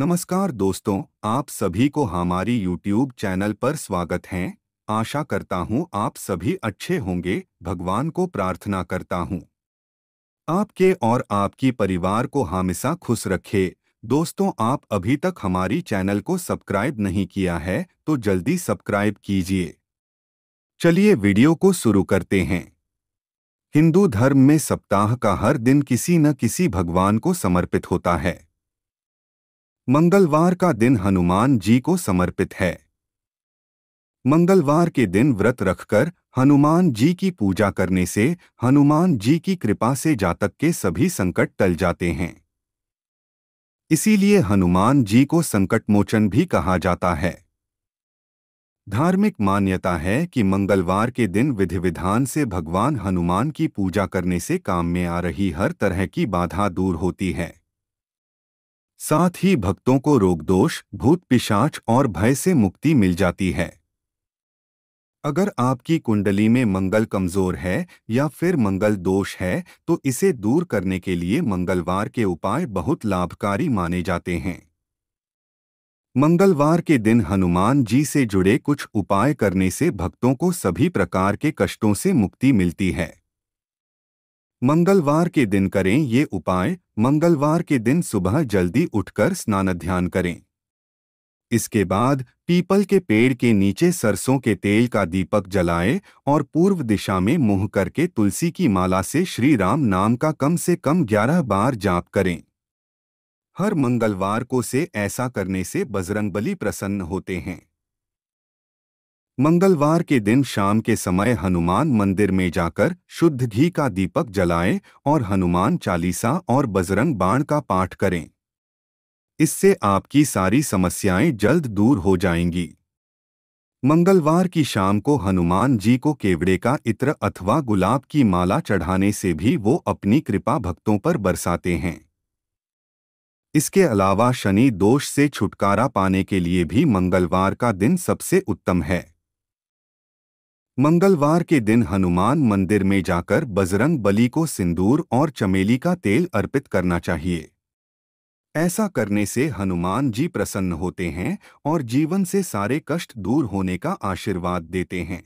नमस्कार दोस्तों आप सभी को हमारी YouTube चैनल पर स्वागत है आशा करता हूँ आप सभी अच्छे होंगे भगवान को प्रार्थना करता हूँ आपके और आपकी परिवार को हमेशा खुश रखे दोस्तों आप अभी तक हमारी चैनल को सब्सक्राइब नहीं किया है तो जल्दी सब्सक्राइब कीजिए चलिए वीडियो को शुरू करते हैं हिंदू धर्म में सप्ताह का हर दिन किसी न किसी भगवान को समर्पित होता है मंगलवार का दिन हनुमान जी को समर्पित है मंगलवार के दिन व्रत रखकर हनुमान जी की पूजा करने से हनुमान जी की कृपा से जातक के सभी संकट टल जाते हैं इसीलिए हनुमान जी को संकट मोचन भी कहा जाता है धार्मिक मान्यता है कि मंगलवार के दिन विधि विधान से भगवान हनुमान की पूजा करने से काम में आ रही हर तरह की बाधा दूर होती है साथ ही भक्तों को रोगदोष भूत पिशाच और भय से मुक्ति मिल जाती है अगर आपकी कुंडली में मंगल कमजोर है या फिर मंगल दोष है तो इसे दूर करने के लिए मंगलवार के उपाय बहुत लाभकारी माने जाते हैं मंगलवार के दिन हनुमान जी से जुड़े कुछ उपाय करने से भक्तों को सभी प्रकार के कष्टों से मुक्ति मिलती है मंगलवार के दिन करें ये उपाय मंगलवार के दिन सुबह जल्दी उठकर स्नान ध्यान करें इसके बाद पीपल के पेड़ के नीचे सरसों के तेल का दीपक जलाएं और पूर्व दिशा में मुंह करके तुलसी की माला से श्री राम नाम का कम से कम ग्यारह बार जाप करें हर मंगलवार को से ऐसा करने से बजरंगबली प्रसन्न होते हैं मंगलवार के दिन शाम के समय हनुमान मंदिर में जाकर शुद्ध घी का दीपक जलाएं और हनुमान चालीसा और बजरंग बाण का पाठ करें इससे आपकी सारी समस्याएं जल्द दूर हो जाएंगी मंगलवार की शाम को हनुमान जी को केवड़े का इत्र अथवा गुलाब की माला चढ़ाने से भी वो अपनी कृपा भक्तों पर बरसाते हैं इसके अलावा शनि दोष से छुटकारा पाने के लिए भी मंगलवार का दिन सबसे उत्तम है मंगलवार के दिन हनुमान मंदिर में जाकर बजरंग बली को सिंदूर और चमेली का तेल अर्पित करना चाहिए ऐसा करने से हनुमान जी प्रसन्न होते हैं और जीवन से सारे कष्ट दूर होने का आशीर्वाद देते हैं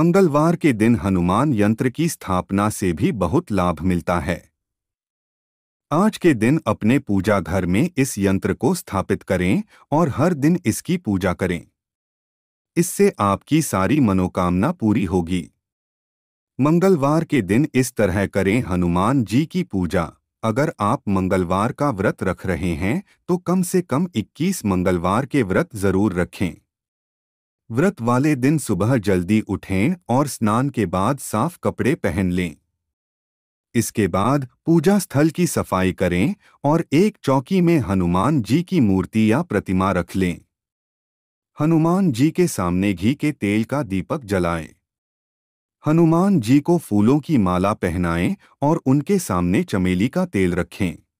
मंगलवार के दिन हनुमान यंत्र की स्थापना से भी बहुत लाभ मिलता है आज के दिन अपने पूजा घर में इस यंत्र को स्थापित करें और हर दिन इसकी पूजा करें इससे आपकी सारी मनोकामना पूरी होगी मंगलवार के दिन इस तरह करें हनुमान जी की पूजा अगर आप मंगलवार का व्रत रख रहे हैं तो कम से कम 21 मंगलवार के व्रत जरूर रखें व्रत वाले दिन सुबह जल्दी उठें और स्नान के बाद साफ कपड़े पहन लें इसके बाद पूजा स्थल की सफाई करें और एक चौकी में हनुमान जी की मूर्ति या प्रतिमा रख लें हनुमान जी के सामने घी के तेल का दीपक जलाएं। हनुमान जी को फूलों की माला पहनाएं और उनके सामने चमेली का तेल रखें